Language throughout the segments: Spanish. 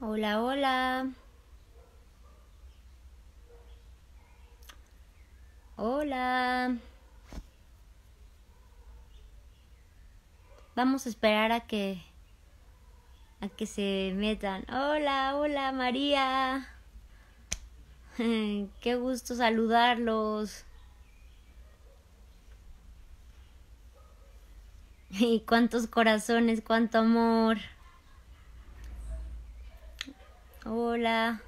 Hola, hola. Hola. Vamos a esperar a que a que se metan. Hola, hola María. Qué gusto saludarlos. Y cuántos corazones, cuánto amor. Hola.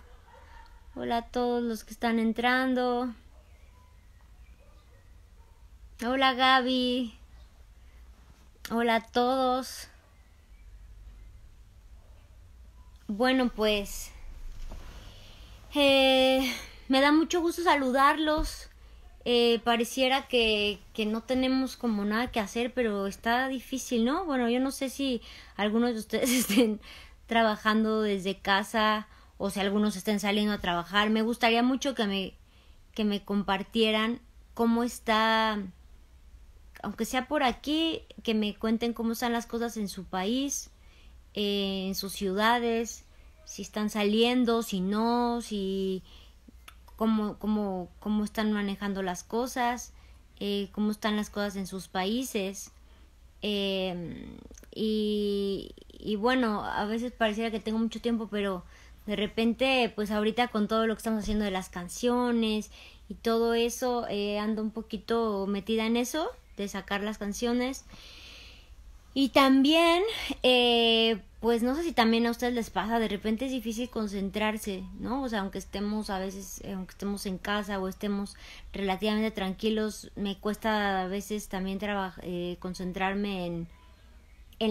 Hola a todos los que están entrando. Hola Gaby. Hola a todos. Bueno, pues eh, me da mucho gusto saludarlos. Eh, pareciera que, que, no tenemos como nada que hacer, pero está difícil, ¿no? Bueno, yo no sé si algunos de ustedes estén trabajando desde casa o si algunos estén saliendo a trabajar. Me gustaría mucho que me, que me compartieran cómo está, aunque sea por aquí, que me cuenten cómo están las cosas en su país, eh, en sus ciudades, si están saliendo, si no, si cómo, cómo, cómo están manejando las cosas, eh, cómo están las cosas en sus países. Em, y, bueno, a veces pareciera que tengo mucho tiempo, pero de repente, pues ahorita con todo lo que estamos haciendo de las canciones y todo eso, eh, ando un poquito metida en eso, de sacar las canciones. Y también, eh, pues no sé si también a ustedes les pasa, de repente es difícil concentrarse, ¿no? O sea, aunque estemos a veces, eh, aunque estemos en casa o estemos relativamente tranquilos, me cuesta a veces también eh, concentrarme en,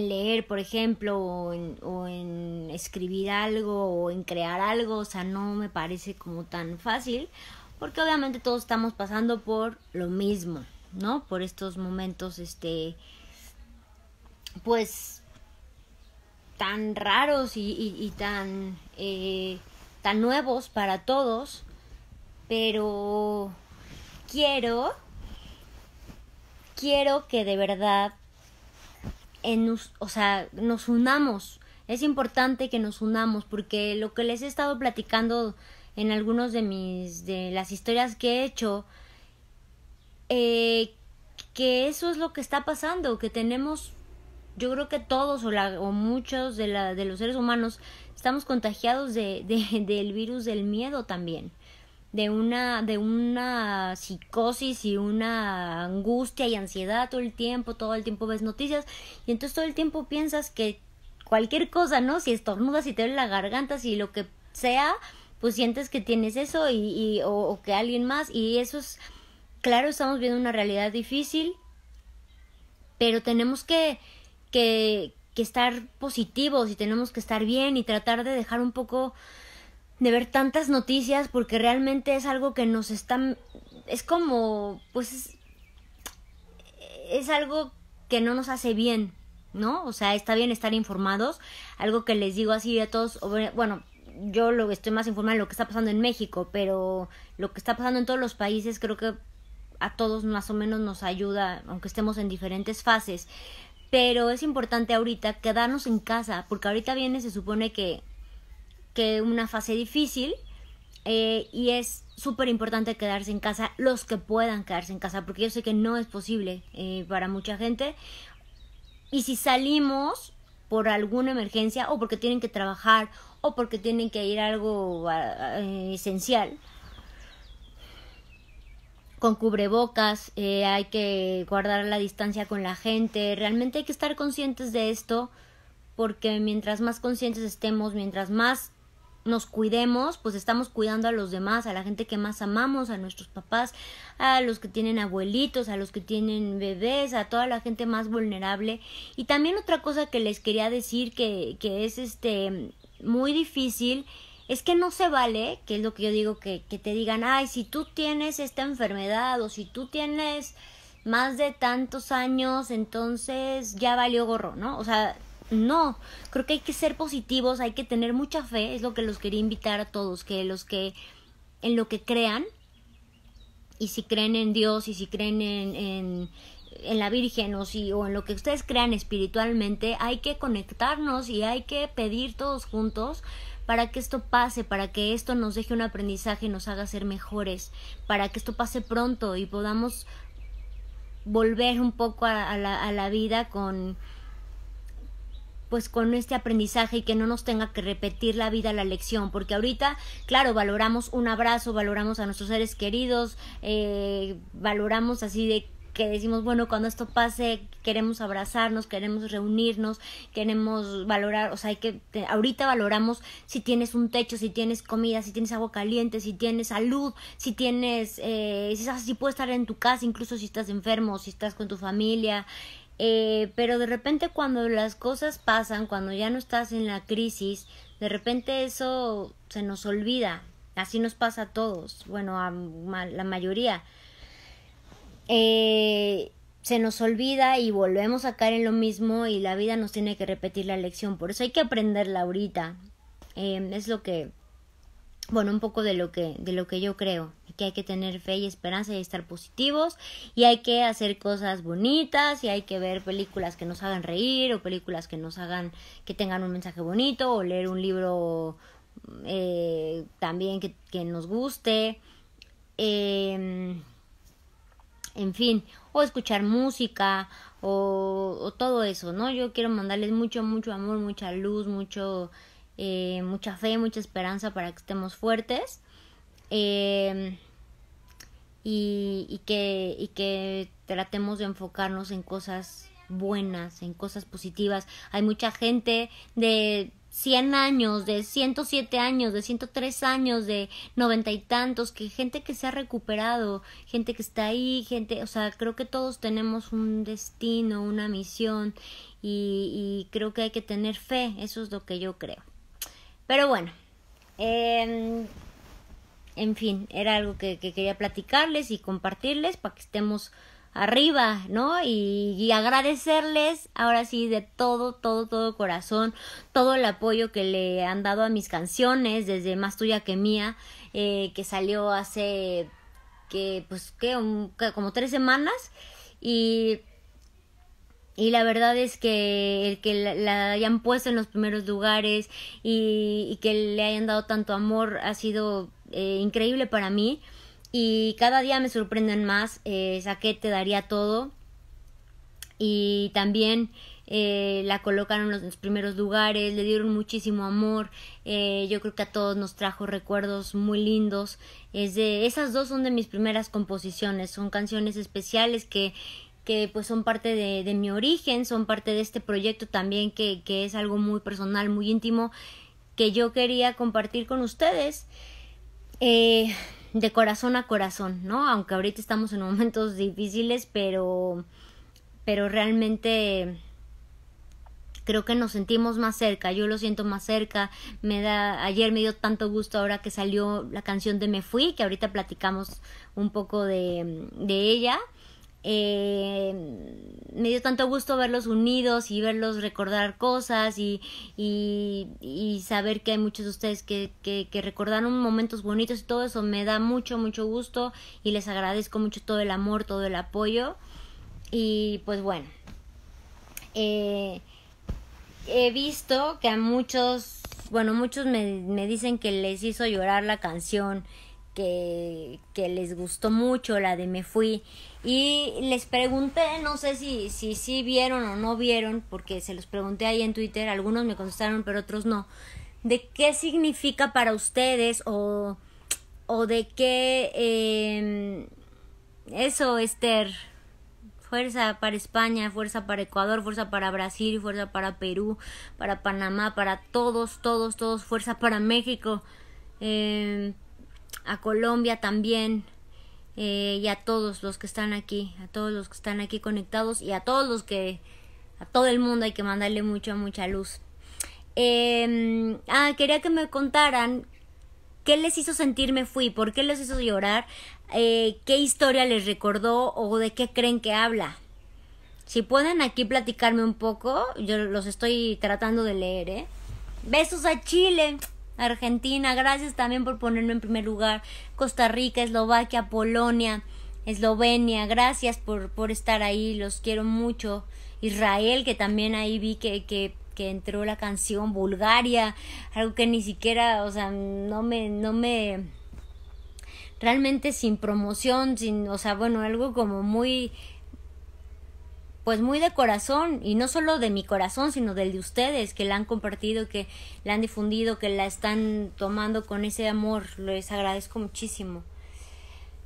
leer, por ejemplo, o en escribir algo, o en crear algo, o sea, no me parece como tan fácil, porque obviamente todos estamos pasando por lo mismo, ¿no? Por estos momentos, este, pues tan raros y, tan, eh, tan nuevos para todos, pero quiero, quiero que de verdad, en, o sea, nos unamos. Es importante que nos unamos porque lo que les he estado platicando en algunos de mis de las historias que he hecho eh, que eso es lo que está pasando que tenemos yo creo que todos o, la, o muchos de, la, de, los seres humanos estamos contagiados de, del virus del miedo también, de una, de una psicosis y una angustia y ansiedad todo el tiempo, todo el tiempo ves noticias y entonces todo el tiempo piensas que cualquier cosa, ¿no? Si estornudas, si te duele la garganta, si lo que sea, pues sientes que tienes eso y, o, que alguien más y eso es, claro, estamos viendo una realidad difícil, pero tenemos que que, estar positivos y tenemos que estar bien y tratar de dejar un poco de ver tantas noticias porque realmente es algo que nos está es como pues es, algo que no nos hace bien no o sea está bien estar informados algo que les digo así a todos bueno yo lo que estoy más informada de lo que está pasando en México pero lo que está pasando en todos los países creo que a todos más o menos nos ayuda aunque estemos en diferentes fases pero es importante ahorita quedarnos en casa, porque ahorita viene, se supone que, que una fase difícil eh, y es súper importante quedarse en casa, los que puedan quedarse en casa, porque yo sé que no es posible eh, para mucha gente. Y si salimos por alguna emergencia o porque tienen que trabajar o porque tienen que ir algo esencial, con cubrebocas, eh, hay que guardar la distancia con la gente, realmente hay que estar conscientes de esto porque mientras más conscientes estemos, mientras más nos cuidemos, pues estamos cuidando a los demás, a la gente que más amamos, a nuestros papás, a los que tienen abuelitos, a los que tienen bebés, a toda la gente más vulnerable. Y también otra cosa que les quería decir que, que es este muy difícil es que no se vale, que es lo que yo digo, que, que te digan, ay, si tú tienes esta enfermedad o si tú tienes más de tantos años, entonces ya valió gorro, ¿no? O sea, no, creo que hay que ser positivos, hay que tener mucha fe, es lo que los quería invitar a todos, que los que en lo que crean, y si creen en Dios, y si creen en, en, la Virgen, o, si, o en lo que ustedes crean espiritualmente, hay que conectarnos y hay que pedir todos juntos para que esto pase, para que esto nos deje un aprendizaje y nos haga ser mejores, para que esto pase pronto y podamos volver un poco a, la, a la vida con pues con este aprendizaje y que no nos tenga que repetir la vida la lección, porque ahorita, claro, valoramos un abrazo, valoramos a nuestros seres queridos, eh, valoramos así de que decimos, bueno, cuando esto pase, queremos abrazarnos, queremos reunirnos, queremos valorar, o sea, hay que, ahorita valoramos si tienes un techo, si tienes comida, si tienes agua caliente, si tienes salud, si tienes, eh, si, puedes estar en tu casa, incluso si estás enfermo, si estás con tu familia, eh, pero de repente cuando las cosas pasan, cuando ya no estás en la crisis, de repente eso se nos olvida. Así nos pasa a todos, bueno, a la mayoría. Eh, se nos olvida y volvemos a caer en lo mismo y la vida nos tiene que repetir la lección. Por eso hay que aprenderla ahorita. Em, es lo que, bueno, un poco de lo que, de lo que yo creo. Que hay que tener fe y esperanza y estar positivos y hay que hacer cosas bonitas y hay que ver películas que nos hagan reír o películas que nos hagan que tengan un mensaje bonito o leer un libro eh, también que, que, nos guste. Em, en fin, o escuchar música o, todo eso, ¿no? Yo quiero mandarles mucho, mucho amor, mucha luz, mucho, eh, mucha fe, mucha esperanza para que estemos fuertes em, y, y, que, y que tratemos de enfocarnos en cosas buenas, en cosas positivas. Hay mucha gente de 100 años, de 107 años, de 103 años, de noventa y tantos, que gente que se ha recuperado, gente que está ahí, gente, o sea, creo que todos tenemos un destino, una misión y, y creo que hay que tener fe, eso es lo que yo creo. Pero bueno, em, en fin, era algo que, que quería platicarles y compartirles para que estemos arriba, ¿no? Y, agradecerles ahora sí de todo, todo, todo corazón, todo el apoyo que le han dado a mis canciones, desde Más tuya que mía, eh, que salió hace, que pues, que, como tres semanas y... Y la verdad es que el que la, hayan puesto en los primeros lugares y, que le hayan dado tanto amor ha sido eh, increíble para mí. Y cada día me sorprenden más. Eh, saqué Te Daría Todo. Y también eh, la colocaron en los, primeros lugares, le dieron muchísimo amor, eh, yo creo que a todos nos trajo recuerdos muy lindos. Es de, esas dos son de mis primeras composiciones, son canciones especiales que, pues son parte de, mi origen, son parte de este proyecto también que, que es algo muy personal, muy íntimo, que yo quería compartir con ustedes. Eh, de corazón a corazón, ¿no? Aunque ahorita estamos en momentos difíciles, pero, pero realmente creo que nos sentimos más cerca, yo lo siento más cerca, me da, ayer me dio tanto gusto ahora que salió la canción de Me Fui, que ahorita platicamos un poco de, de ella, eh, me dio tanto gusto verlos unidos y verlos recordar cosas y, y, saber que hay muchos de ustedes que, que, que, recordaron momentos bonitos y todo eso me da mucho, mucho gusto y les agradezco mucho todo el amor, todo el apoyo y pues bueno, eh, he visto que a muchos, bueno, muchos me, me dicen que les hizo llorar la canción que, les gustó mucho, la de Me Fui. Y les pregunté, no sé si, si, si vieron o no vieron, porque se los pregunté ahí en Twitter, algunos me contestaron, pero otros no, de qué significa para ustedes o, o de qué... Em, eso, Esther. Fuerza para España, fuerza para Ecuador, fuerza para Brasil, fuerza para Perú, para Panamá, para todos, todos, todos, fuerza para México. Em, a Colombia también eh, y a todos los que están aquí, a todos los que están aquí conectados y a todos los que, a todo el mundo hay que mandarle mucha, mucha luz. Em, ah, quería que me contaran qué les hizo sentirme fui, por qué les hizo llorar, eh, qué historia les recordó o de qué creen que habla. Si pueden aquí platicarme un poco, yo los estoy tratando de leer, ¿eh? Besos a Chile. Argentina, gracias también por ponerme en primer lugar. Costa Rica, Eslovaquia, Polonia, Eslovenia, gracias por, por estar ahí, los quiero mucho. Israel, que también ahí vi que, que, que entró la canción, Bulgaria, algo que ni siquiera, o sea, no me, no me, realmente sin promoción, sin, o sea, bueno, algo como muy pues muy de corazón y no solo de mi corazón, sino del de ustedes que la han compartido, que la han difundido, que la están tomando con ese amor. Les agradezco muchísimo.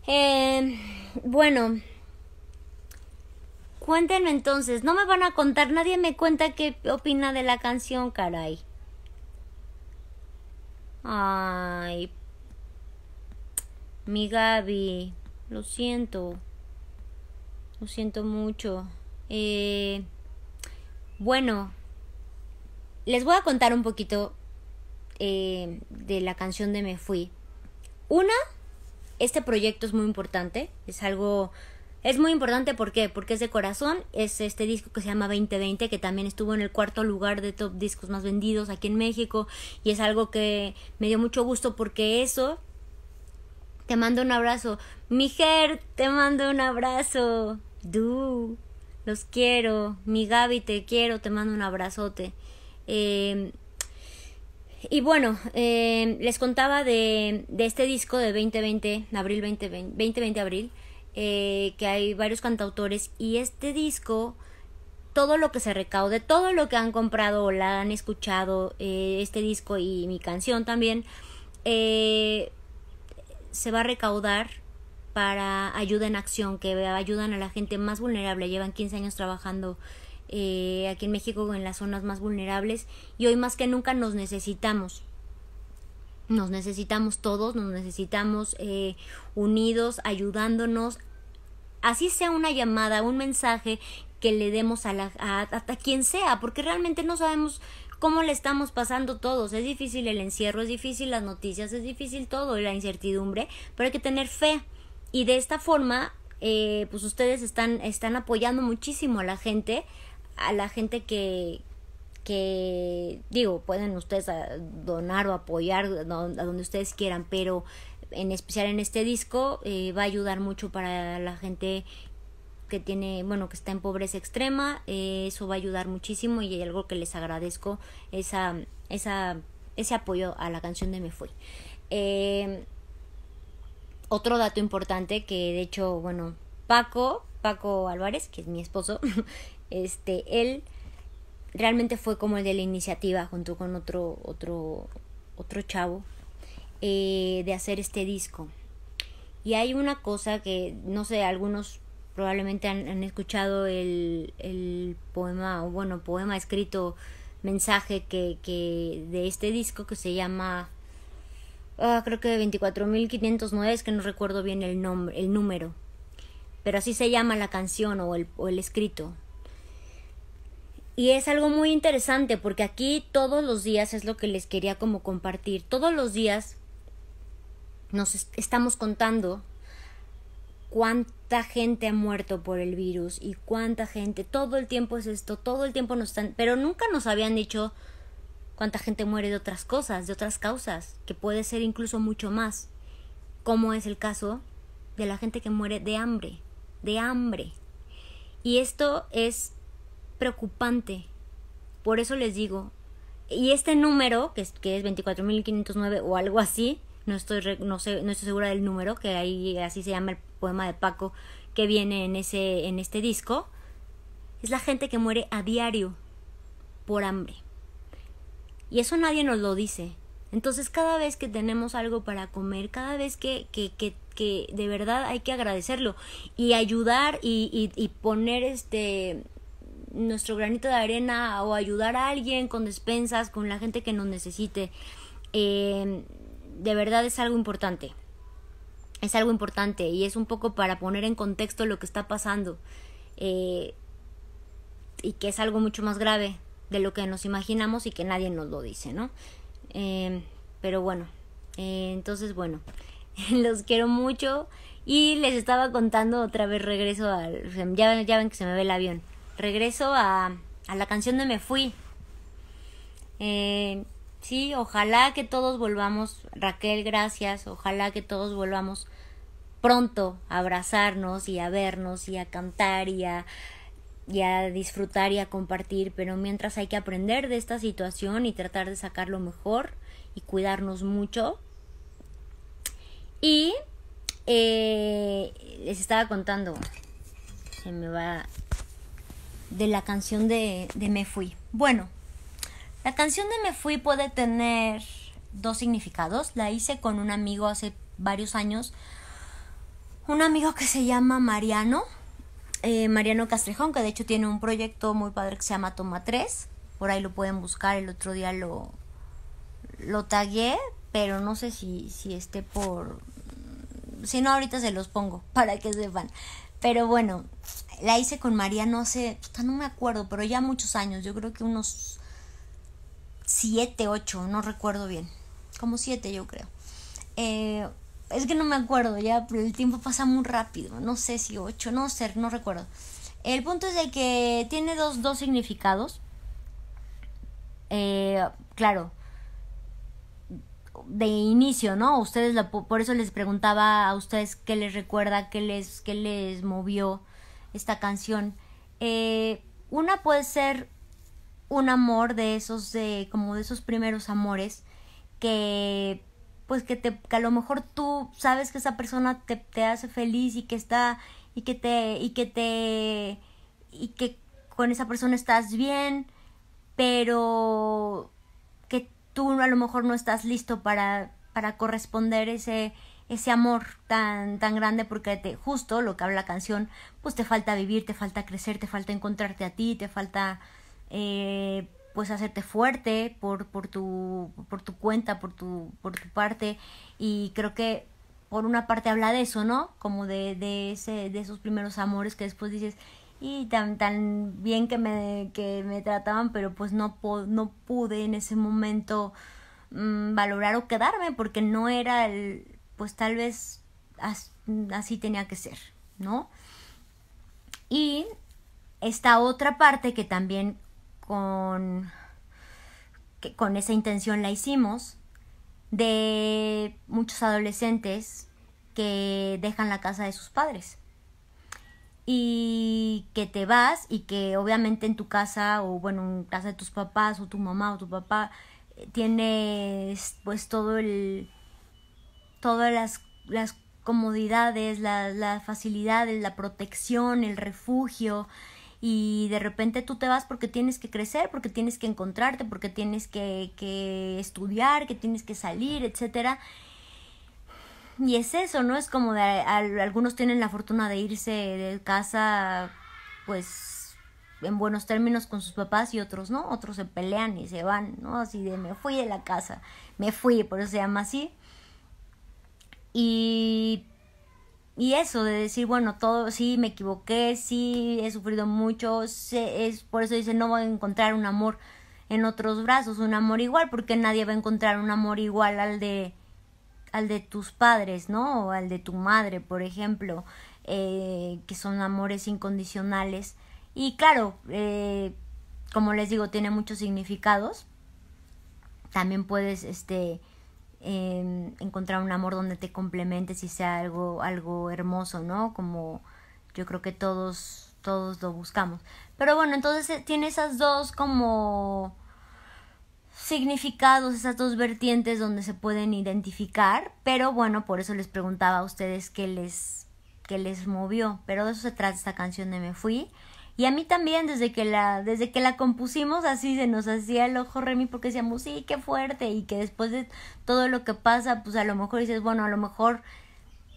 Eh, bueno, cuéntenme entonces, no me van a contar, nadie me cuenta qué opina de la canción, caray. Ay, mi Gaby, lo siento, lo siento mucho. Eh, bueno, les voy a contar un poquito eh, de la canción de Me Fui. Una, este proyecto es muy importante, es algo... Es muy importante ¿por qué? porque es de corazón, es este disco que se llama 2020 que también estuvo en el cuarto lugar de top discos más vendidos aquí en México y es algo que me dio mucho gusto porque eso te mando un abrazo. Mijer, te mando un abrazo. Du. Los quiero. Mi Gaby, te quiero. Te mando un abrazote. Em, y bueno, em, les contaba de, este disco de 2020, abril 2020, abril, eh, que hay varios cantautores y este disco, todo lo que se recaude, todo lo que han comprado o la han escuchado, eh, este disco y mi canción también, eh, se va a recaudar para ayuda en acción, que ayudan a la gente más vulnerable. Llevan 15 años trabajando eh, aquí en México en las zonas más vulnerables y hoy más que nunca nos necesitamos. Nos necesitamos todos, nos necesitamos eh, unidos, ayudándonos. Así sea una llamada, un mensaje que le demos a, la, a, quien sea, porque realmente no sabemos cómo le estamos pasando todos. Es difícil el encierro, es difícil las noticias, es difícil todo, la incertidumbre, pero hay que tener fe. Y de esta forma, eh, pues ustedes están, están apoyando muchísimo a la gente, a la gente que, que digo, pueden ustedes donar o apoyar a donde ustedes quieran, pero en especial en este disco eh, va a ayudar mucho para la gente que tiene, bueno, que está en pobreza extrema, eh, eso va a ayudar muchísimo y hay algo que les agradezco, esa, esa, ese apoyo a la canción de Me Fui. Eh, otro dato importante que de hecho, bueno, Paco, Paco Álvarez, que es mi esposo, este, él realmente fue como el de la iniciativa junto con otro, otro, otro chavo eh, de hacer este disco. Y hay una cosa que, no sé, algunos probablemente han, escuchado el, el, poema, o bueno, poema escrito, mensaje que, que de este disco que se llama ah, creo que 24.509, es que no recuerdo bien el, nombre, el número, pero así se llama la canción o el, el escrito. Y es algo muy interesante porque aquí todos los días es lo que les quería como compartir. Todos los días nos estamos contando cuánta gente ha muerto por el virus y cuánta gente, todo el tiempo es esto, todo el tiempo nos están, pero nunca nos habían dicho cuánta gente muere de otras cosas, de otras causas, que puede ser incluso mucho más, como es el caso de la gente que muere de hambre, de hambre. Y esto es preocupante. Por eso les digo, y este número, que es, que es 24.509 o algo así, no estoy, no estoy segura del número, que ahí así se llama el poema de Paco que viene en, ese, en este disco, es la gente que muere a diario por hambre. Y eso nadie nos lo dice. Entonces cada vez que tenemos algo para comer, cada vez que, de verdad hay que agradecerlo y ayudar y, poner este nuestro granito de arena o ayudar a alguien con despensas, con la gente que nos necesite, em, de verdad es algo importante. Es algo importante y es un poco para poner en contexto lo que está pasando eh, y que es algo mucho más grave de lo que nos imaginamos y que nadie nos lo dice, ¿no? Eh, pero bueno, eh, entonces bueno, los quiero mucho y les estaba contando otra vez regreso al... Ya, ya ven que se me ve el avión. Regreso a, a la canción de Me Fui. Eh, sí, ojalá que todos volvamos, Raquel, gracias, ojalá que todos volvamos pronto a abrazarnos y a vernos y a cantar y a y a disfrutar y a compartir, pero mientras hay que aprender de esta situación y tratar de sacarlo mejor y cuidarnos mucho. Y eh, les estaba contando, se me va de la canción de, de Me Fui. Bueno, la canción de Me Fui puede tener dos significados. La hice con un amigo hace varios años, un amigo que se llama Mariano eh, Mariano Castrejón, que de hecho tiene un proyecto muy padre que se llama Toma 3. Por ahí lo pueden buscar, el otro día lo, tagué, pero no sé si, si esté por... Si no, ahorita se los pongo para que sepan. Pero bueno, la hice con Mariano hace, no me acuerdo, pero ya muchos años, yo creo que unos 7, 8, no recuerdo bien, como 7 yo creo. Eh, es que no me acuerdo, ya pero el tiempo pasa muy rápido. No sé si ocho, no sé, no recuerdo. El punto es de que tiene dos, significados. Eh, claro, de inicio, ¿no? Ustedes por eso les preguntaba a ustedes qué les recuerda, qué les, qué les movió esta canción. Eh, una puede ser un amor de esos, de, como de esos primeros amores que pues que te a lo mejor tú sabes que esa persona te, hace feliz y que está y que te y que te y que con esa persona estás bien, pero que tú a lo mejor no estás listo para para corresponder ese ese amor tan tan grande porque te justo lo que habla la canción, pues te falta vivir, te falta crecer, te falta encontrarte a ti, te falta eh, pues hacerte fuerte por, por, tu, por tu cuenta, por tu, por tu parte. Y creo que por una parte habla de eso, ¿no? Como de, ese, de esos primeros amores que después dices, y tan, tan bien que me, que me trataban, pero pues no, no pude en ese momento mm, valorar o quedarme porque no era el, pues tal vez así tenía que ser, ¿no? Y esta otra parte que también con, con esa intención la hicimos, de muchos adolescentes que dejan la casa de sus padres y que te vas y que obviamente en tu casa o bueno en casa de tus papás o tu mamá o tu papá eh, tienes pues todo el todas las, las comodidades las facilidades la protección el refugio y de repente tú te vas porque tienes que crecer, porque tienes que encontrarte, porque tienes que, estudiar, que tienes que salir, etcétera. Y es eso, ¿no? Es como algunos tienen la fortuna de irse de casa, pues, en buenos términos con sus papás y otros no, otros se pelean y se van, ¿no? Así de me fui de la casa, me fui, por eso se llama así. Y y eso de decir, bueno, todo, sí, me equivoqué, sí, he sufrido mucho, es, por eso dice, no voy a encontrar un amor en otros brazos, un amor igual, porque nadie va a encontrar un amor igual al de, al de tus padres, ¿no? O al de tu madre, por ejemplo, eh, que son amores incondicionales. Y claro, eh, como les digo, tiene muchos significados. También puedes, este, eh, encontrar un amor donde te complementes y sea algo, algo hermoso, ¿no? Como yo creo que todos, todos lo buscamos. Pero bueno, entonces eh, tiene esas dos como significados, esas dos vertientes donde se pueden identificar, pero bueno, por eso les preguntaba a ustedes qué les, qué les movió, pero de eso se trata esta canción de Me Fui. Y a mí también, desde que la, desde que la compusimos así, se nos hacía el ojo Remy porque decíamos, sí, qué fuerte, y que después de todo lo que pasa, pues a lo mejor dices, bueno, a lo mejor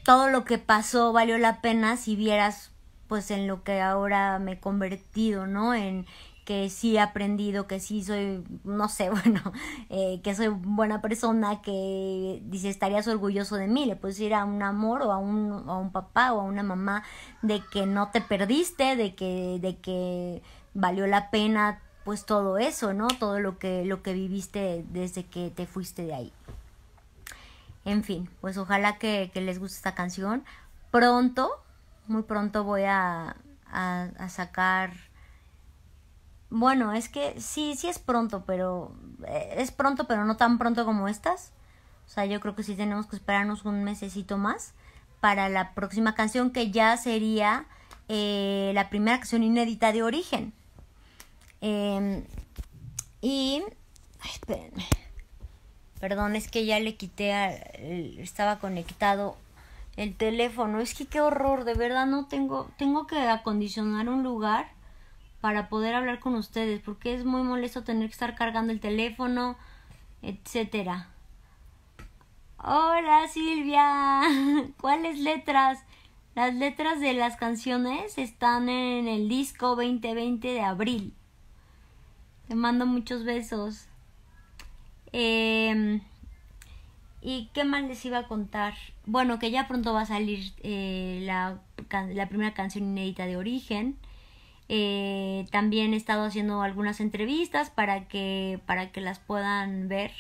todo lo que pasó valió la pena si vieras pues en lo que ahora me he convertido, ¿no? En, que sí he aprendido, que sí soy, no sé, bueno, eh, que soy buena persona, que dice, estarías orgulloso de mí, le puedes ir a un amor o a un, papá o a una mamá de que no te perdiste, de que, de que valió la pena pues todo eso, ¿no? Todo lo que, lo que viviste desde que te fuiste de ahí. En fin, pues ojalá que, les guste esta canción. Pronto, muy pronto voy a, a sacar bueno, es que sí, sí es pronto, pero eh, es pronto, pero no tan pronto como estas. O sea, yo creo que sí tenemos que esperarnos un mesecito más para la próxima canción que ya sería eh, la primera canción inédita de origen. Em, y... espérenme. Perdón, es que ya le quité... A, estaba conectado el teléfono. Es que qué horror, de verdad no tengo... Tengo que acondicionar un lugar para poder hablar con ustedes, porque es muy molesto tener que estar cargando el teléfono, etcétera. Hola Silvia, ¿cuáles letras? Las letras de las canciones están en el disco 2020 de abril. Te mando muchos besos. Eh, ¿Y qué más les iba a contar? Bueno, que ya pronto va a salir eh, la primera canción inédita de origen. Eh, también he estado haciendo algunas entrevistas para que, para que las puedan ver.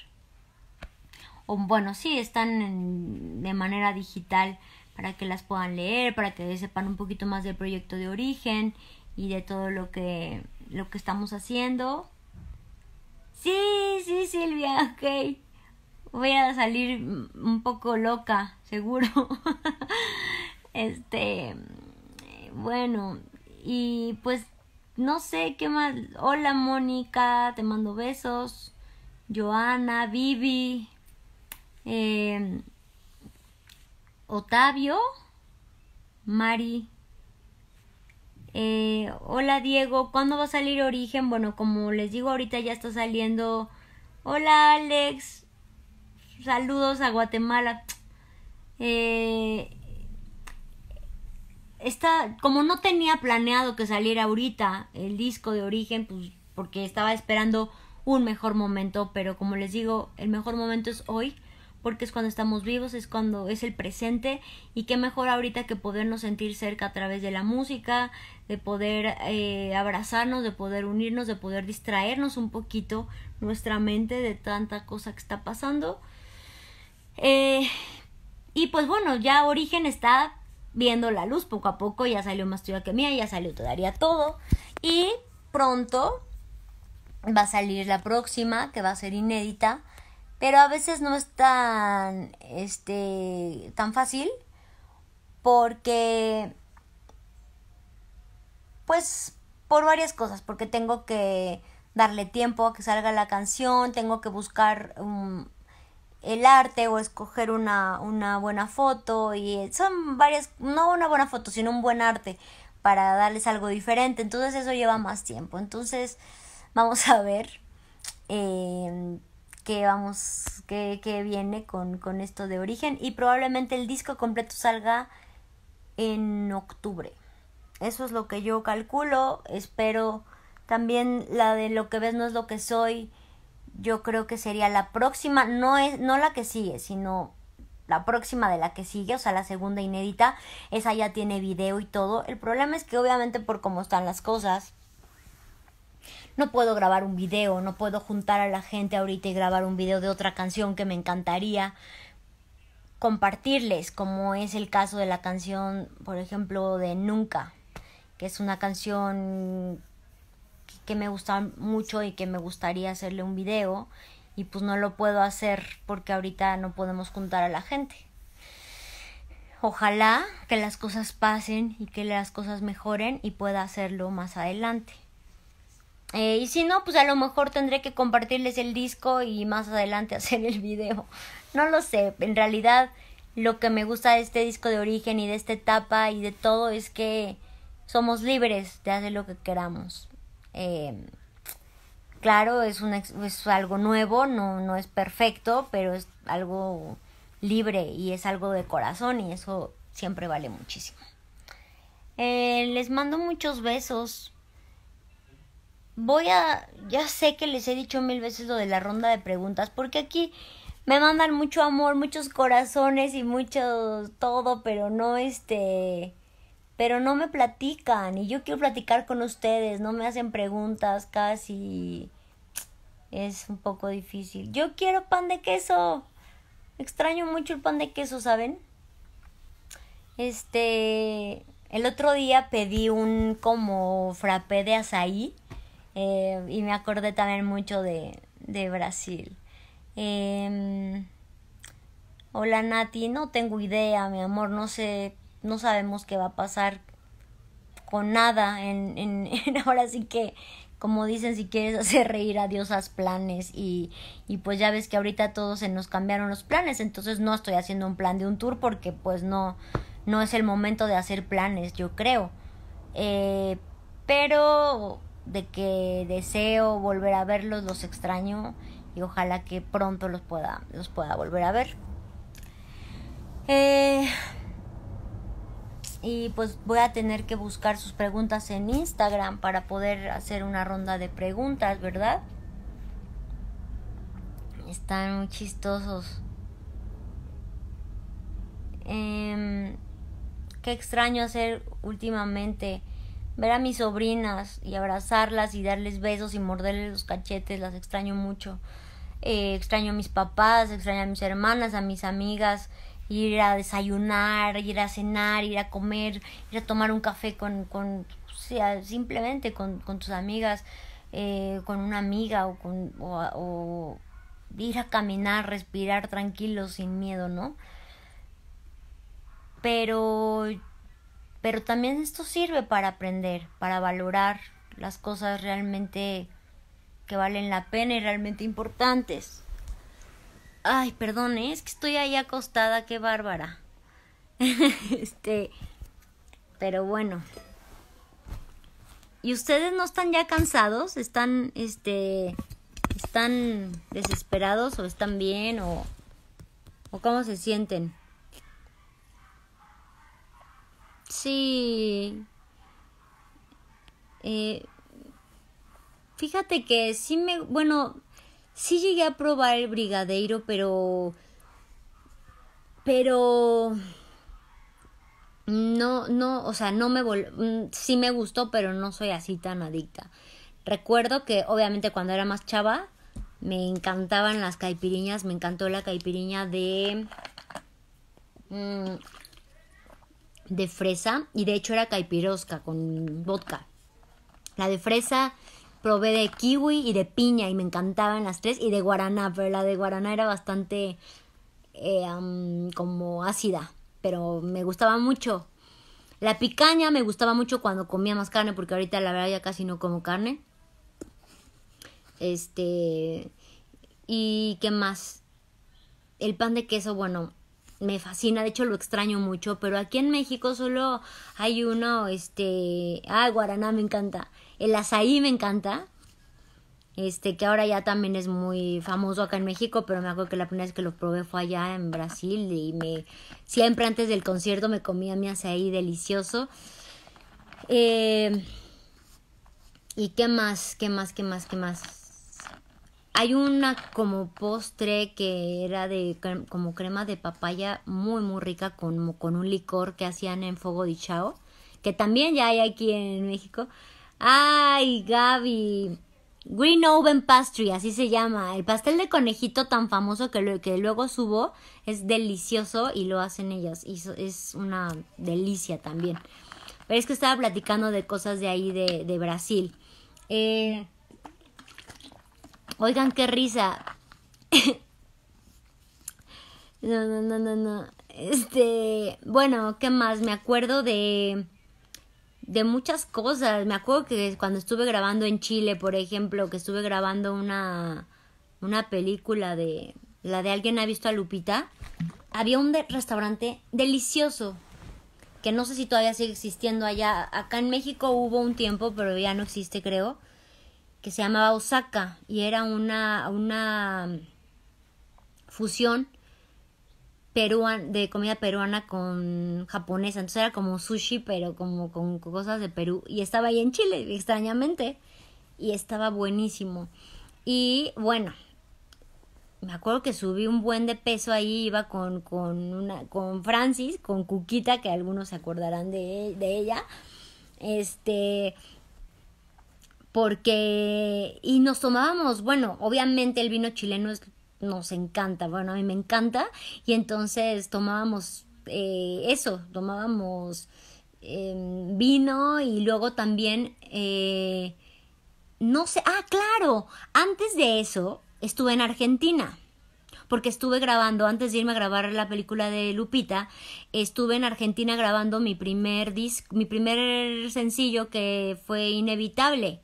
O bueno, sí, están de manera digital para que las puedan leer, para que sepan un poquito más del proyecto de origen y de todo lo que, lo que estamos haciendo. Sí, sí, Silvia, ok. Voy a salir un poco loca, seguro. este, bueno, y pues no sé qué más. Hola Mónica, te mando besos. Joana, Vivi, em, Otavio, Mari. Eh, hola Diego, ¿cuándo va a salir Origen? Bueno, como les digo, ahorita ya está saliendo. Hola Alex, saludos a Guatemala. Eh, esta, como no tenía planeado que saliera ahorita el disco de origen, pues porque estaba esperando un mejor momento, pero como les digo, el mejor momento es hoy, porque es cuando estamos vivos, es cuando es el presente, y qué mejor ahorita que podernos sentir cerca a través de la música, de poder eh, abrazarnos, de poder unirnos, de poder distraernos un poquito nuestra mente de tanta cosa que está pasando. Eh, y pues bueno, ya Origen está viendo la luz poco a poco. Ya salió más tuya que mía, ya salió Todavía Todo. Y pronto va a salir la próxima, que va a ser inédita. Pero a veces no es tan, este, tan fácil porque, pues, por varias cosas, porque tengo que darle tiempo a que salga la canción, tengo que buscar un el arte o escoger una, buena foto y eh, son varias, no una buena foto, sino un buen arte para darles algo diferente. Entonces eso lleva más tiempo. Entonces vamos a ver em, qué vamos, qué, viene con, con esto de origen y probablemente el disco completo salga en octubre. Eso es lo que yo calculo. Espero también la de lo que ves no es lo que soy yo creo que sería la próxima, no es no la que sigue, sino la próxima de la que sigue, o sea, la segunda inédita, esa ya tiene video y todo. El problema es que obviamente por cómo están las cosas, no puedo grabar un video, no puedo juntar a la gente ahorita y grabar un video de otra canción que me encantaría compartirles, como es el caso de la canción, por ejemplo, de Nunca, que es una canción que me gusta mucho y que me gustaría hacerle un video y pues no lo puedo hacer porque ahorita no podemos juntar a la gente. Ojalá que las cosas pasen y que las cosas mejoren y pueda hacerlo más adelante. Eh, y si no, pues a lo mejor tendré que compartirles el disco y más adelante hacer el video. No lo sé, en realidad lo que me gusta de este disco de origen y de esta etapa y de todo es que somos libres de hacer lo que queramos. Eh, claro, es, algo nuevo, no, no es perfecto, pero es algo libre y es algo de corazón y eso siempre vale muchísimo. Eh, les mando muchos besos. Voy a, ya sé que les he dicho mil veces lo de la ronda de preguntas, porque aquí me mandan mucho amor, muchos corazones y mucho todo, pero no este pero no me platican y yo quiero platicar con ustedes, no me hacen preguntas casi. Es un poco difícil. Yo quiero pan de queso. Extraño mucho el pan de queso, ¿saben? Este, el otro día pedí un como frappé de azaí eh, y me acordé también mucho de, de Brasil. Em, hola Nati, no tengo idea, mi amor, no sé no sabemos qué va a pasar con nada en, ahora sí que como dicen, si quieres hacer reír a Dios, haz planes. Y, y pues ya ves que ahorita todos se nos cambiaron los planes. Entonces no estoy haciendo un plan de un tour porque pues no, no es el momento de hacer planes, yo creo. Eh, pero de que deseo volver a verlos, los extraño y ojalá que pronto los pueda, los pueda volver a ver. Eh, y pues voy a tener que buscar sus preguntas en Instagram para poder hacer una ronda de preguntas, ¿verdad? Están muy chistosos. Em, qué extraño hacer últimamente ver a mis sobrinas y abrazarlas y darles besos y morderles los cachetes, las extraño mucho. Eh, extraño a mis papás, extraño a mis hermanas, a mis amigas, ir a desayunar, ir a cenar, ir a comer, ir a tomar un café con, con sea, simplemente con, tus amigas, eh, con una amiga o, con, ir a caminar, respirar tranquilo, sin miedo, ¿no? Pero, pero también esto sirve para aprender, para valorar las cosas realmente que valen la pena y realmente importantes. Ay, perdón, ¿eh? es que estoy ahí acostada, qué bárbara. este, pero bueno. ¿Y ustedes no están ya cansados? ¿Están, este, están desesperados o están bien o, o cómo se sienten? Sí. Eh, fíjate que sí me, bueno, sí llegué a probar el brigadeiro, pero... Pero... No, no, o sea, no me mm, sí me gustó, pero no soy así tan adicta. Recuerdo que obviamente cuando era más chava me encantaban las caipiriñas, me encantó la caipiriña de mm, de fresa y de hecho era caipirosca con vodka. La de fresa probé de kiwi y de piña y me encantaban las tres y de guaraná, pero la de guaraná era bastante eh, como ácida, pero me gustaba mucho. La picaña me gustaba mucho cuando comía más carne, porque ahorita la verdad ya casi no como carne. Este. ¿Y qué más? El pan de queso, bueno, me fascina, de hecho lo extraño mucho, pero aquí en México solo hay uno, este. Ah, guaraná, me encanta. El azaí me encanta. Este, que ahora ya también es muy famoso acá en México, pero me acuerdo que la primera vez que lo probé fue allá en Brasil y me siempre antes del concierto me comía mi azaí delicioso. Eh, ¿Y qué más? ¿Qué más? ¿Qué más? ¿Qué más? Hay una como postre que era de como crema de papaya muy muy rica con, con un licor que hacían en fuego de chao, que también ya hay aquí en México, Ay, Gaby. Green Oven Pastry, así se llama. El pastel de conejito tan famoso que, lo, que luego subo es delicioso y lo hacen ellos. Y es una delicia también. Pero es que estaba platicando de cosas de ahí de, de Brasil. Eh, oigan, qué risa. no, no, no, no, no. Este, bueno, ¿qué más? Me acuerdo de de muchas cosas. Me acuerdo que cuando estuve grabando en Chile, por ejemplo, que estuve grabando una, película de la de alguien ha visto a Lupita, había un restaurante delicioso que no sé si todavía sigue existiendo allá. Acá en México hubo un tiempo, pero ya no existe, creo, que se llamaba Osaka y era una una fusión de comida peruana con japonesa. Entonces era como sushi, pero como con cosas de Perú. Y estaba ahí en Chile, extrañamente. Y estaba buenísimo. Y bueno, me acuerdo que subí un buen de peso ahí, iba con, una, con Francis, con Cuquita, que algunos se acordarán de, de ella. Este, porque y nos tomábamos, bueno, obviamente el vino chileno es nos encanta, bueno, a mí me encanta, y entonces tomábamos eh, eso, tomábamos em, vino y luego también, eh, no sé, ah, claro, antes de eso estuve en Argentina porque estuve grabando, antes de irme a grabar la película de Lupita, estuve en Argentina grabando mi primer disc, mi primer sencillo que fue inevitable.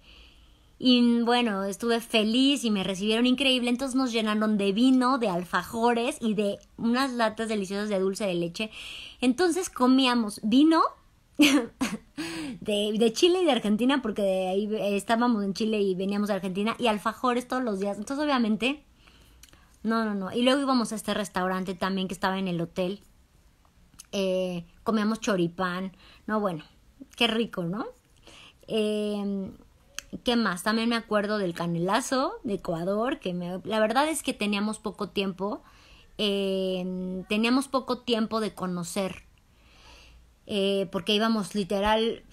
Y bueno, estuve feliz y me recibieron increíble. Entonces nos llenaron de vino, de alfajores y de unas latas deliciosas de dulce de leche. Entonces comíamos vino de, Chile y de Argentina, porque de ahí estábamos en Chile y veníamos de Argentina, y alfajores todos los días. Entonces, obviamente, no, no, no. Y luego íbamos a este restaurante también que estaba en el hotel. Eh, comíamos choripán. No, bueno, qué rico, ¿no? Eh, ¿Qué más? También me acuerdo del canelazo de Ecuador, que la verdad es que teníamos poco tiempo, eh, teníamos poco tiempo de conocer, eh, porque íbamos literal,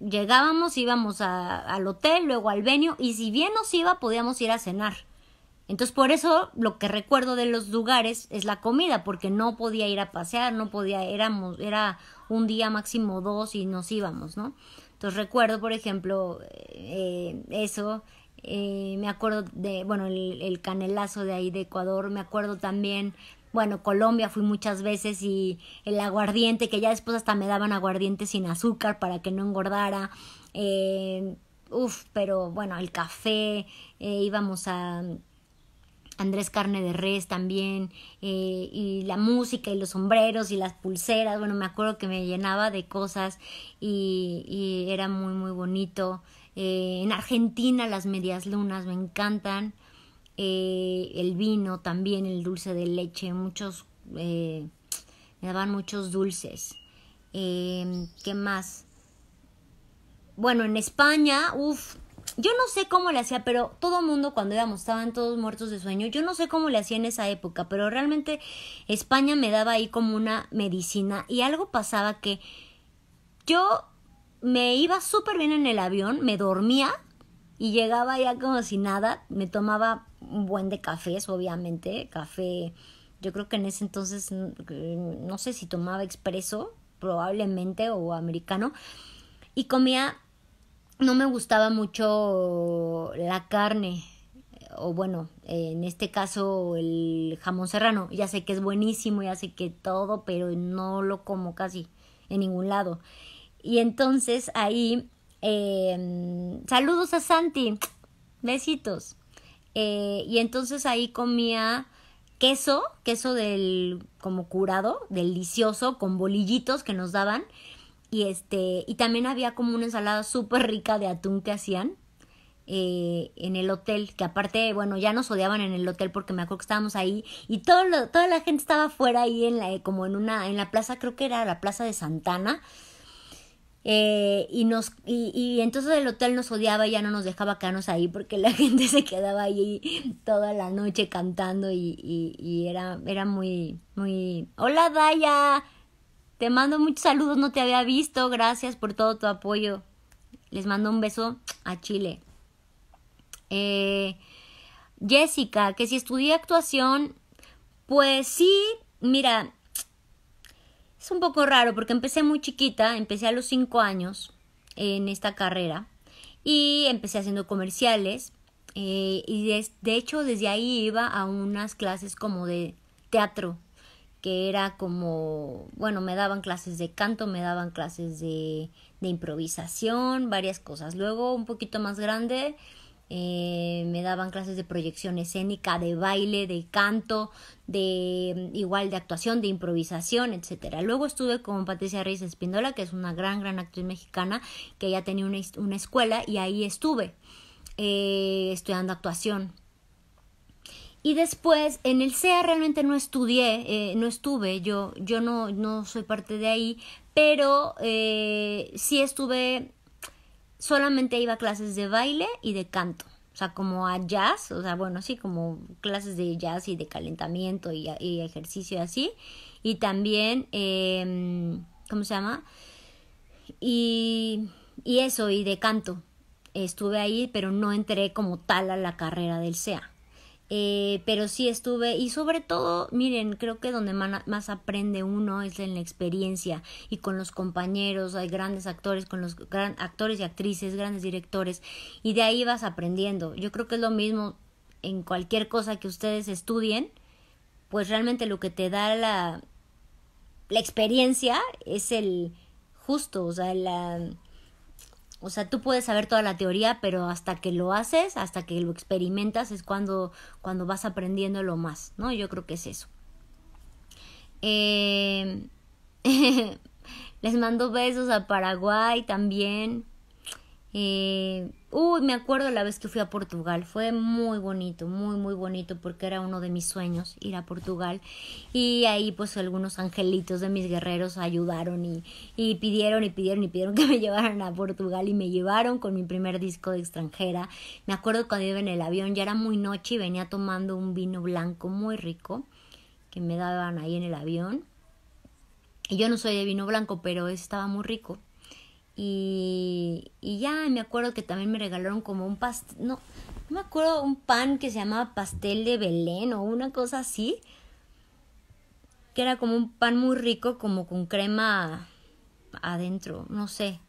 llegábamos, íbamos al hotel, luego al venio, y si bien nos iba, podíamos ir a cenar. Entonces, por eso lo que recuerdo de los lugares es la comida, porque no podía ir a pasear, no podía, éramos, era un día máximo dos y nos íbamos, ¿no? Entonces recuerdo, por ejemplo, eh, eso. Eh, me acuerdo de, bueno, el, canelazo de ahí de Ecuador. Me acuerdo también, bueno, Colombia fui muchas veces y el aguardiente, que ya después hasta me daban aguardiente sin azúcar para que no engordara. Eh, uf, pero bueno, el café, eh, íbamos a Andrés Carne de Res también, eh, y la música y los sombreros y las pulseras, bueno, me acuerdo que me llenaba de cosas y, era muy, muy bonito. Eh, en Argentina las medias lunas me encantan, eh, el vino también, el dulce de leche, muchos, me daban muchos dulces. ¿Qué más? Bueno, en España, uff, yo no sé cómo le hacía, pero todo mundo cuando íbamos estaban todos muertos de sueño. Yo no sé cómo le hacía en esa época, pero realmente España me daba ahí como una medicina y algo pasaba que yo me iba súper bien en el avión, me dormía y llegaba ya como si nada, me tomaba un buen de cafés, obviamente, café, yo creo que en ese entonces, mm, no sé si tomaba expreso, probablemente, o americano, y comía no me gustaba mucho la carne, o bueno, en este caso el jamón serrano. Ya sé que es buenísimo, ya sé que todo, pero no lo como casi en ningún lado. Y entonces ahí, em, saludos a Santi, besitos. Eh, y entonces ahí comía queso, queso del como curado, delicioso, con bolillitos que nos daban. Y, este, y también había como una ensalada súper rica de atún que hacían eh, en el hotel, que aparte, bueno, ya nos odiaban en el hotel porque me acuerdo que estábamos ahí y todo toda la gente estaba fuera ahí en la, como en una, en la plaza, creo que era la plaza de Santana. Eh, y nos y, y, entonces el hotel nos odiaba y ya no nos dejaba quedarnos ahí porque la gente se quedaba ahí toda la noche cantando y, y, y era, era muy, muy, hola Daya, te mando muchos saludos, no te había visto. Gracias por todo tu apoyo. Les mando un beso a Chile. Eh, Jessica, que si estudié actuación, pues sí, mira, es un poco raro porque empecé muy chiquita, empecé a los cinco años en esta carrera y empecé haciendo comerciales eh, y de, de hecho desde ahí iba a unas clases como de teatro que era como, bueno, me daban clases de canto, me daban clases de, improvisación, varias cosas. Luego, un poquito más grande, eh, me daban clases de proyección escénica, de baile, de canto, de igual de actuación, de improvisación, etcétera. Luego estuve con Patricia Reyes Espindola, que es una gran, gran actriz mexicana, que ya tenía una, escuela y ahí estuve eh, estudiando actuación. Y después, en el CEA realmente no estudié, eh, no estuve, yo, yo no, no soy parte de ahí, pero eh, sí estuve, solamente iba a clases de baile y de canto. O sea, como a jazz, o sea, bueno, sí, como clases de jazz y de calentamiento y, ejercicio así. Y también, em, ¿cómo se llama? Y, y eso, y de canto. Estuve ahí, pero no entré como tal a la carrera del SEA. Eh, pero sí estuve y sobre todo, miren, creo que donde más aprende uno es en la experiencia y con los compañeros, hay grandes actores, con los gran, actores y actrices, grandes directores y de ahí vas aprendiendo. Yo creo que es lo mismo en cualquier cosa que ustedes estudien, pues realmente lo que te da la, la experiencia es el justo, o sea, la o sea, tú puedes saber toda la teoría, pero hasta que lo haces, hasta que lo experimentas, es cuando, cuando vas aprendiendo lo más, ¿no? Yo creo que es eso. Eh, les mando besos a Paraguay también. Eh, me acuerdo la vez que fui a Portugal, fue muy bonito, muy, muy bonito, porque era uno de mis sueños ir a Portugal. Y ahí pues algunos angelitos de mis guerreros ayudaron y, y pidieron y pidieron y pidieron que me llevaran a Portugal y me llevaron con mi primer disco de extranjera. Me acuerdo cuando iba en el avión, ya era muy noche y venía tomando un vino blanco muy rico que me daban ahí en el avión. Y yo no soy de vino blanco, pero estaba muy rico. Y, ya me acuerdo que también me regalaron como un pastel, no, no me acuerdo, un pan que se llamaba pastel de Belén o una cosa así, que era como un pan muy rico, como con crema adentro, no sé,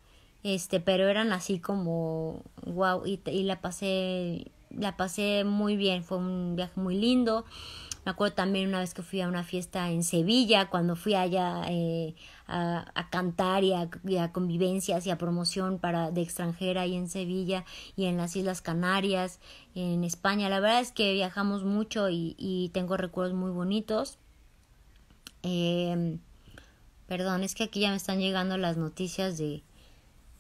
este, pero eran así como, wow, y, y la pasé, la pasé muy bien, fue un viaje muy lindo, me acuerdo también una vez que fui a una fiesta en Sevilla, cuando fui allá eh, a, cantar y a, convivencias y a promoción para, de extranjera ahí en Sevilla y en las Islas Canarias, en España. La verdad es que viajamos mucho y, tengo recuerdos muy bonitos. Em, perdón, es que aquí ya me están llegando las noticias de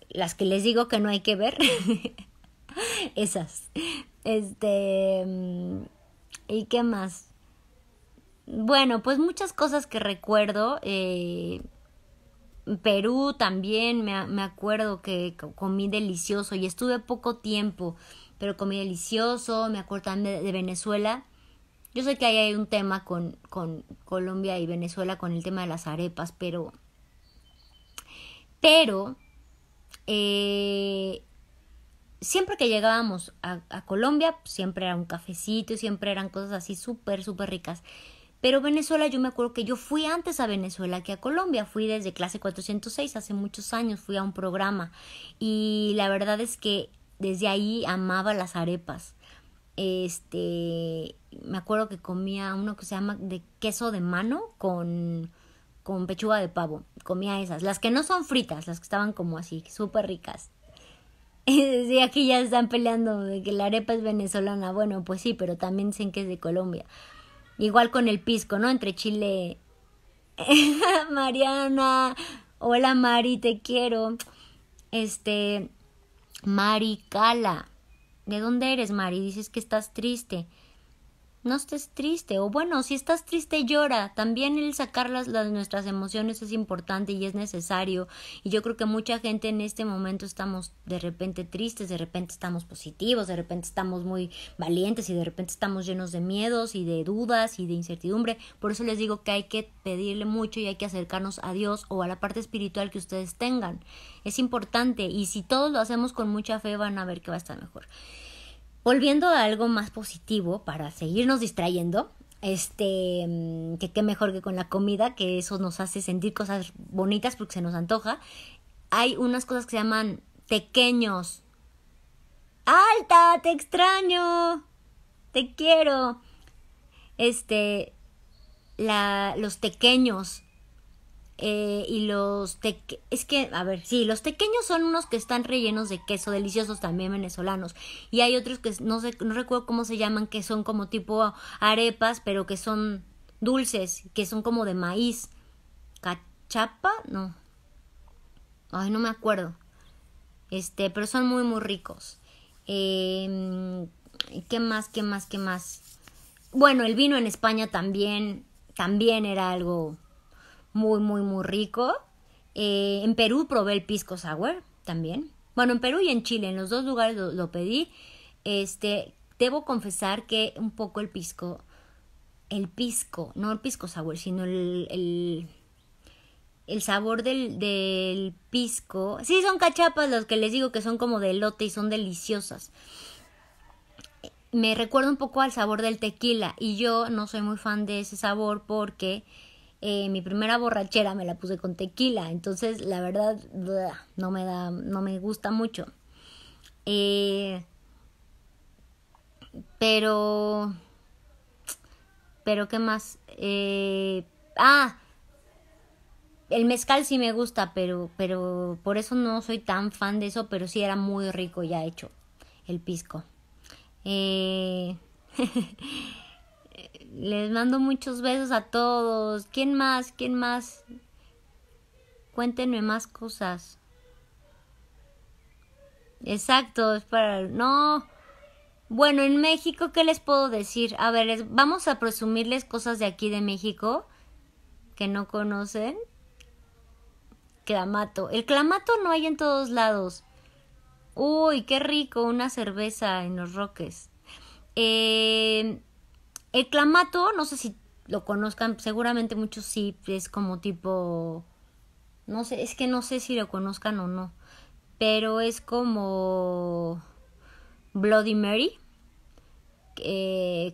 las que les digo que no hay que ver. Esas. Este. Em, ¿Y qué más? Bueno, pues muchas cosas que recuerdo. Eh, Perú también, me, me, acuerdo que comí delicioso y estuve poco tiempo, pero comí delicioso, me acuerdo también de, Venezuela. Yo sé que ahí hay un tema con, con, Colombia y Venezuela con el tema de las arepas, pero... Pero... Eh, siempre que llegábamos a, a Colombia, siempre era un cafecito, siempre eran cosas así súper, súper ricas. Pero Venezuela, yo me acuerdo que yo fui antes a Venezuela que a Colombia, fui desde clase 406, hace muchos años fui a un programa y la verdad es que desde ahí amaba las arepas. Este, me acuerdo que comía uno que se llama de queso de mano con con pechuga de pavo. Comía esas, las que no son fritas, las que estaban como así, súper ricas. Y desde aquí ya están peleando de que la arepa es venezolana. Bueno, pues sí, pero también dicen que es de Colombia. Igual con el pisco, ¿no? Entre Chile. Mariana, hola Mari, te quiero. Este, Mari Cala. ¿De dónde eres, Mari? Dices que estás triste no estés triste o bueno, si estás triste llora. También el sacar las, nuestras emociones es importante y es necesario. Y yo creo que mucha gente en este momento estamos de repente tristes, de repente estamos positivos, de repente estamos muy valientes y de repente estamos llenos de miedos y de dudas y de incertidumbre. Por eso les digo que hay que pedirle mucho y hay que acercarnos a Dios o a la parte espiritual que ustedes tengan. Es importante y si todos lo hacemos con mucha fe van a ver que va a estar mejor. Volviendo a algo más positivo para seguirnos distrayendo, este, mm, que qué mejor que con la comida, que eso nos hace sentir cosas bonitas porque se nos antoja. Hay unas cosas que se llaman pequeños. ¡Alta! ¡Te extraño! ¡Te quiero! Este, la, los pequeños eh, y los es que a ver sí los tequeños son unos que están rellenos de queso deliciosos también venezolanos y hay otros que no sé no recuerdo cómo se llaman que son como tipo arepas pero que son dulces que son como de maíz cachapa no ay no me acuerdo este pero son muy muy ricos em, qué más qué más qué más bueno el vino en España también también era algo muy, muy, muy rico. Eh, en Perú probé el pisco sour también. Bueno, en Perú y en Chile, en los dos lugares lo, pedí. Este, debo confesar que un poco el pisco, el pisco, no el pisco sour, sino el, el, el sabor del, del pisco. Sí, son cachapas los que les digo que son como de lote y son deliciosas me recuerda un poco al sabor del tequila y yo no soy muy fan de ese sabor porque eh, mi primera borrachera me la puse con tequila, entonces la verdad no me da, no me gusta mucho. Eh, pero, pero qué más. Eh, ah, el mezcal sí me gusta, pero, pero por eso no soy tan fan de eso, pero sí era muy rico ya hecho el pisco. Eh, Les mando muchos besos a todos. ¿Quién más? ¿Quién más? Cuéntenme más cosas. Exacto, es para... No. Bueno, en México, ¿qué les puedo decir? A ver, vamos a presumirles cosas de aquí de México que no conocen. Clamato. El clamato no hay en todos lados. Uy, qué rico, una cerveza en los roques. Eh, el clamato, no sé si lo conozcan, seguramente muchos sí, es como tipo, no sé, es que no sé si lo conozcan o no, pero es como Bloody Mary,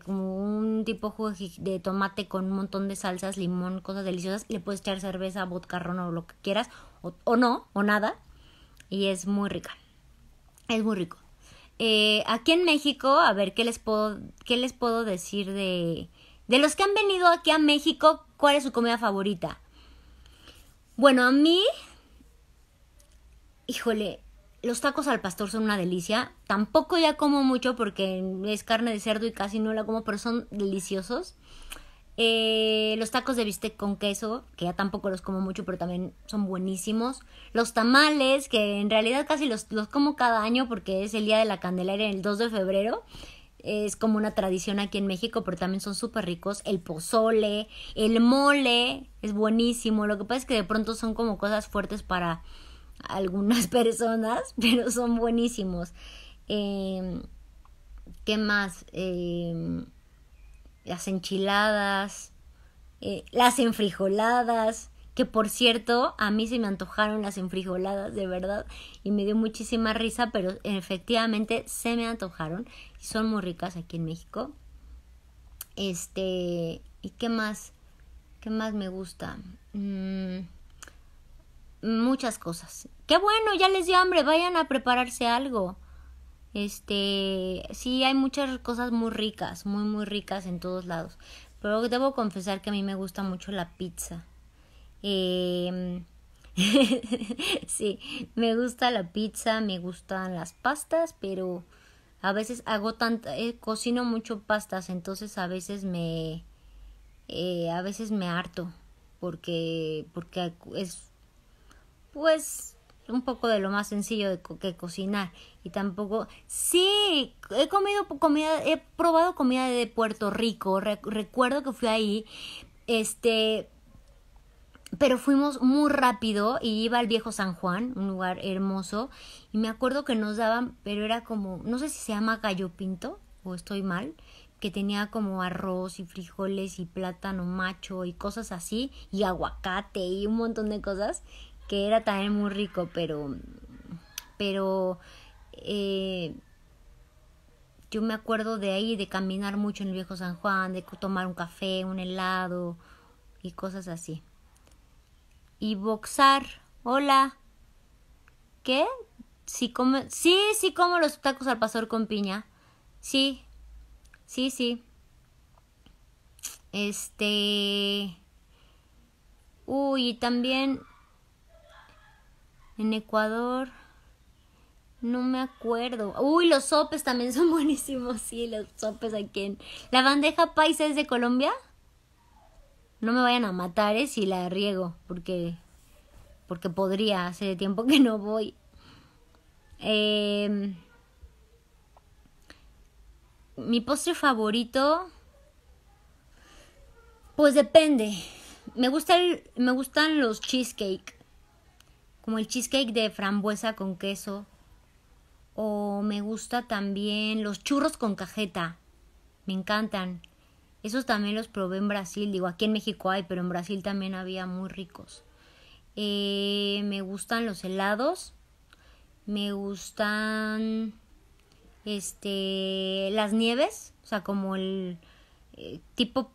como un tipo de tomate con un montón de salsas, limón, cosas deliciosas, le puedes echar cerveza, vodka, ron o lo que quieras, o no, o nada, y es muy rica, es muy rico. Eh, aquí en México, a ver, ¿qué les puedo, qué les puedo decir de, de los que han venido aquí a México? ¿Cuál es su comida favorita? Bueno, a mí, híjole, los tacos al pastor son una delicia. Tampoco ya como mucho porque es carne de cerdo y casi no la como, pero son deliciosos. Eh, los tacos de bistec con queso, que ya tampoco los como mucho, pero también son buenísimos. Los tamales, que en realidad casi los, los como cada año porque es el día de la Candelaria, el 2 de febrero. Es como una tradición aquí en México, pero también son súper ricos. El pozole, el mole, es buenísimo. Lo que pasa es que de pronto son como cosas fuertes para algunas personas, pero son buenísimos. Em, ¿Qué más? Em, las enchiladas, eh, las enfrijoladas, que por cierto, a mí se me antojaron las enfrijoladas, de verdad, y me dio muchísima risa, pero efectivamente se me antojaron y son muy ricas aquí en México. Este, ¿y qué más? ¿Qué más me gusta? Mm, muchas cosas. Qué bueno, ya les dio hambre, vayan a prepararse algo. Este, sí hay muchas cosas muy ricas, muy muy ricas en todos lados. Pero debo confesar que a mí me gusta mucho la pizza. Eh, sí, me gusta la pizza, me gustan las pastas, pero a veces hago tanta, eh, cocino mucho pastas, entonces a veces me, eh, a veces me harto, porque, porque es, pues, un poco de lo más sencillo de que cocinar y tampoco sí he comido comida he probado comida de Puerto Rico recuerdo que fui ahí este pero fuimos muy rápido y iba al viejo San Juan, un lugar hermoso, y me acuerdo que nos daban, pero era como, no sé si se llama gallo pinto o estoy mal, que tenía como arroz y frijoles y plátano macho y cosas así, y aguacate y un montón de cosas, que era también muy rico, pero, pero eh, yo me acuerdo de ahí, de caminar mucho en el viejo San Juan, de tomar un café, un helado y cosas así. Y boxar, hola, ¿qué? Sí, como sí, sí como los tacos al pastor con piña, sí, sí, sí. Este... Uy, y también en Ecuador, no me acuerdo. Uy, los sopes también son buenísimos. Sí, los sopes aquí. En... ¿La bandeja paisa es de Colombia? No me vayan a matar, eh, Si la riego, porque, porque podría. Hace tiempo que no voy. Em, mi postre favorito. Pues depende. Me, gusta me gustan los cheesecake como el cheesecake de frambuesa con queso. O me gusta también los churros con cajeta. Me encantan. Esos también los probé en Brasil. Digo, aquí en México hay, pero en Brasil también había muy ricos. Eh, me gustan los helados. Me gustan este las nieves, o sea, como el eh, tipo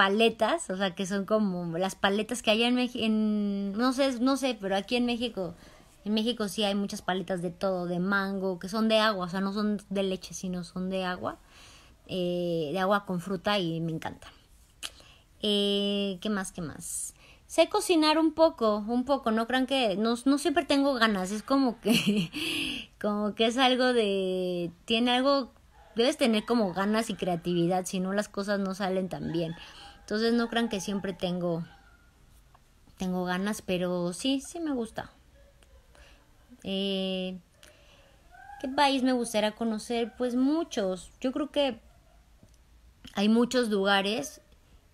paletas, o sea, que son como las paletas que hay en México, no sé, no sé, pero aquí en México, en México sí hay muchas paletas de todo, de mango, que son de agua, o sea, no son de leche, sino son de agua, eh, de agua con fruta y me encantan. Eh, ¿Qué más, qué más? Sé cocinar un poco, un poco, no crean que, no, no siempre tengo ganas, es como que, como que es algo de, tiene algo debes tener como ganas y creatividad, si no las cosas no salen tan bien. Entonces no crean que siempre tengo tengo ganas, pero sí, sí me gusta. Eh, ¿Qué país me gustaría conocer? Pues muchos. Yo creo que hay muchos lugares,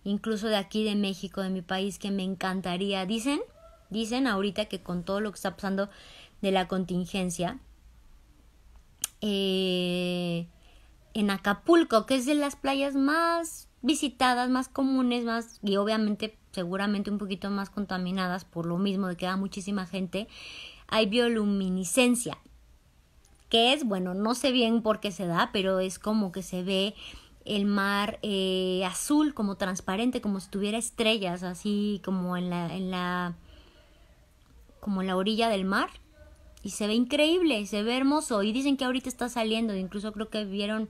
incluso de aquí de México, de mi país, que me encantaría. Dicen, dicen ahorita que con todo lo que está pasando de la contingencia, eh, en Acapulco, que es de las playas más visitadas, más comunes, más y obviamente seguramente un poquito más contaminadas por lo mismo de que da muchísima gente, hay bioluminiscencia, que es, bueno, no sé bien por qué se da, pero es como que se ve el mar eh, azul como transparente, como si tuviera estrellas, así como en la, en la, como en la orilla del mar. Y se ve increíble, se ve hermoso. Y dicen que ahorita está saliendo, incluso creo que vieron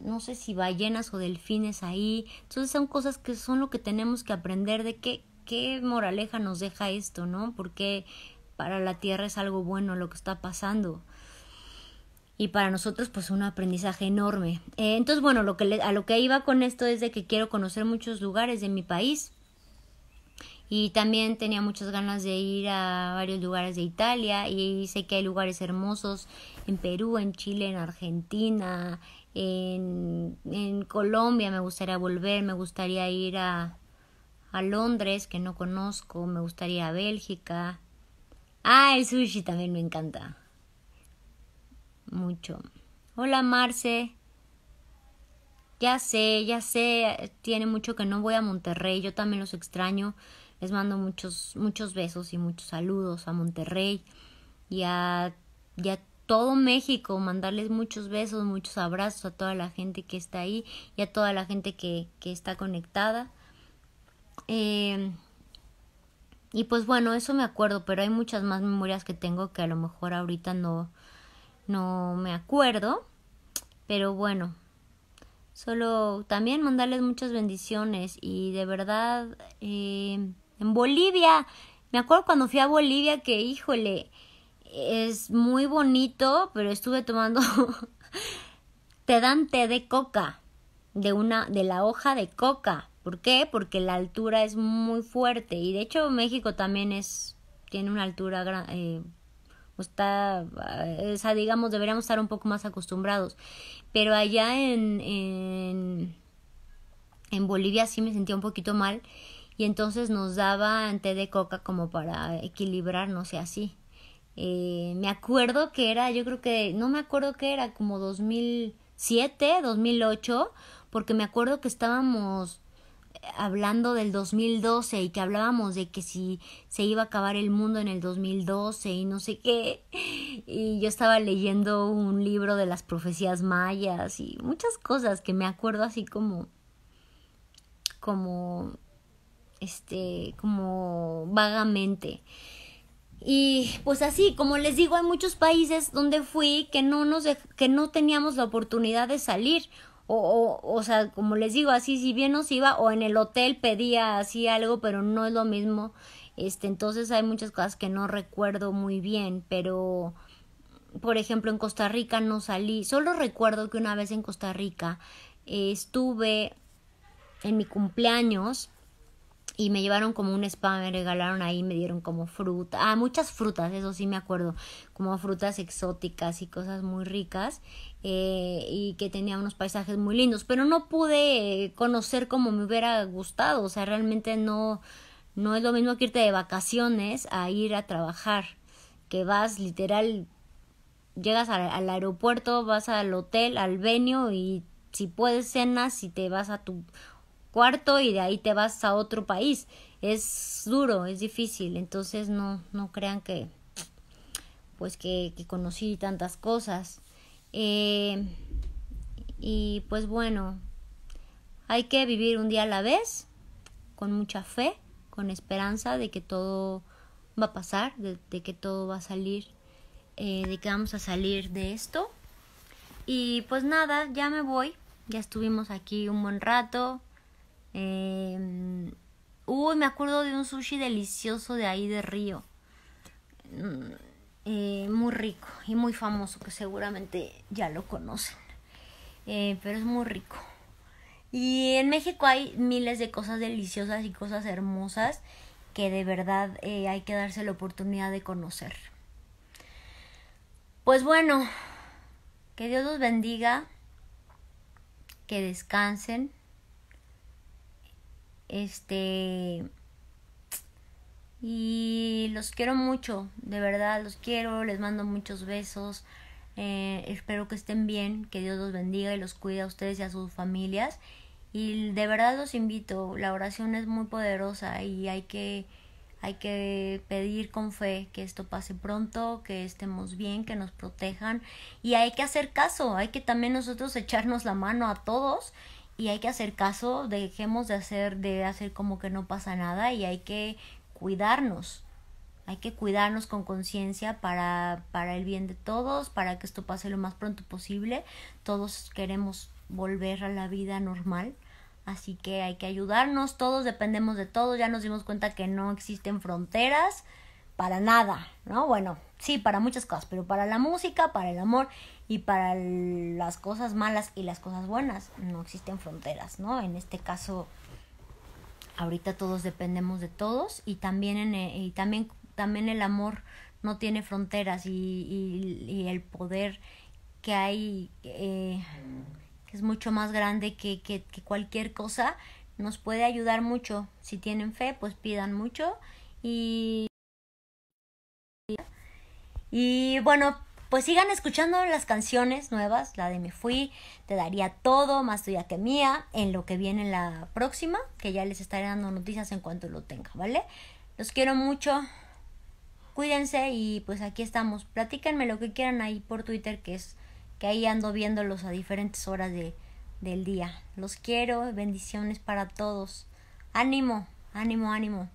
no sé si ballenas o delfines ahí. Entonces son cosas que son lo que tenemos que aprender de qué, qué moraleja nos deja esto, ¿no? Porque para la Tierra es algo bueno lo que está pasando. Y para nosotros, pues un aprendizaje enorme. Eh, entonces, bueno, lo que a lo que iba con esto es de que quiero conocer muchos lugares de mi país. Y también tenía muchas ganas de ir a varios lugares de Italia y sé que hay lugares hermosos en Perú, en Chile, en Argentina, en, Colombia me gustaría volver, me gustaría ir a, a Londres, que no conozco, me gustaría a Bélgica. Ah, el sushi también me encanta. Mucho. Hola Marce. Ya sé, ya sé, tiene mucho que no voy a Monterrey, yo también los extraño. Les mando muchos muchos besos y muchos saludos a Monterrey y a, y a todo México, mandarles muchos besos, muchos abrazos a toda la gente que está ahí y a toda la gente que, que está conectada. Eh, y pues bueno, eso me acuerdo, pero hay muchas más memorias que tengo que a lo mejor ahorita no, no me acuerdo. Pero bueno, solo también mandarles muchas bendiciones y de verdad eh, en Bolivia, me acuerdo cuando fui a Bolivia que híjole, es muy bonito, pero estuve tomando te dan té de coca, de una de la hoja de coca. ¿Por qué? Porque la altura es muy fuerte y de hecho México también es tiene una altura gran, eh, está eh, digamos deberíamos estar un poco más acostumbrados, pero allá en en, en Bolivia sí me sentía un poquito mal y entonces nos daban té de coca como para equilibrarnos y así. Eh, me acuerdo que era, yo creo que, no me acuerdo que era, como 2007, 2008, porque me acuerdo que estábamos hablando del 2012 y que hablábamos de que si se iba a acabar el mundo en el 2012 y no sé qué. Y yo estaba leyendo un libro de las profecías mayas y muchas cosas que me acuerdo así como como este como vagamente. Y pues así, como les digo, hay muchos países donde fui que no, nos que no teníamos la oportunidad de salir. O, o, sea, como les digo, así si bien nos iba o en el hotel pedía así algo, pero no es lo mismo. Este, entonces hay muchas cosas que no recuerdo muy bien, pero por ejemplo en Costa Rica no salí. Solo recuerdo que una vez en Costa Rica eh, estuve en mi cumpleaños y me llevaron como un spa, me regalaron ahí, me dieron como fruta, ah, muchas frutas, eso sí me acuerdo, como frutas exóticas y cosas muy ricas eh, y que tenía unos paisajes muy lindos, pero no pude conocer como me hubiera gustado, o sea, realmente no, no es lo mismo que irte de vacaciones a ir a trabajar, que vas literal, llegas al, al aeropuerto, vas al hotel, al venio y si puedes cenas y te vas a tu cuarto y de ahí te vas a otro país. Es duro, es difícil, entonces no, no crean que pues que, conocí tantas cosas. Eh, y pues bueno, hay que vivir un día a la vez, con mucha fe, con esperanza de que todo va a pasar, de, que todo va a salir, eh, de que vamos a salir de esto. Y pues nada, ya me voy, ya estuvimos aquí un buen rato, Em, uy, me acuerdo de un sushi delicioso de ahí de Río. Mm, eh, muy rico y muy famoso, que seguramente ya lo conocen. Eh, pero es muy rico. Y en México hay miles de cosas deliciosas y cosas hermosas que de verdad eh, hay que darse la oportunidad de conocer. Pues bueno, que Dios los bendiga, que descansen este. Y los quiero mucho, de verdad, los quiero, les mando muchos besos. Eh, espero que estén bien, que Dios los bendiga y los cuide a ustedes y a sus familias. Y de verdad los invito, la oración es muy poderosa y hay que, hay que pedir con fe que esto pase pronto, que estemos bien, que nos protejan y hay que hacer caso, hay que también nosotros echarnos la mano a todos y hay que hacer caso, dejemos de hacer, de hacer como que no pasa nada y hay que cuidarnos. Hay que cuidarnos con conciencia para, para el bien de todos, para que esto pase lo más pronto posible. Todos queremos volver a la vida normal. Así que hay que ayudarnos, todos dependemos de todos, ya nos dimos cuenta que no existen fronteras para nada, ¿no? Bueno, sí, para muchas cosas, pero para la música, para el amor y para las cosas malas y las cosas buenas no existen fronteras, ¿no? En este caso, ahorita todos dependemos de todos y también, en, eh, y también, también el amor no tiene fronteras y, el poder que hay, eh, es mucho más grande que, que, que cualquier cosa, nos puede ayudar mucho. Si tienen fe, pues pidan mucho y... Y bueno, pues sigan escuchando las canciones nuevas, la de Me Fui, Te Daría Todo, Más Tuya que Mía, en lo que viene la próxima, que ya les estaré dando noticias en cuanto lo tenga, ¿vale? Los quiero mucho, cuídense y pues aquí estamos. Platíquenme lo que quieran ahí por Twitter, que es que ahí ando viéndolos a diferentes horas de, del día. Los quiero, bendiciones para todos. Ánimo, ánimo, ánimo.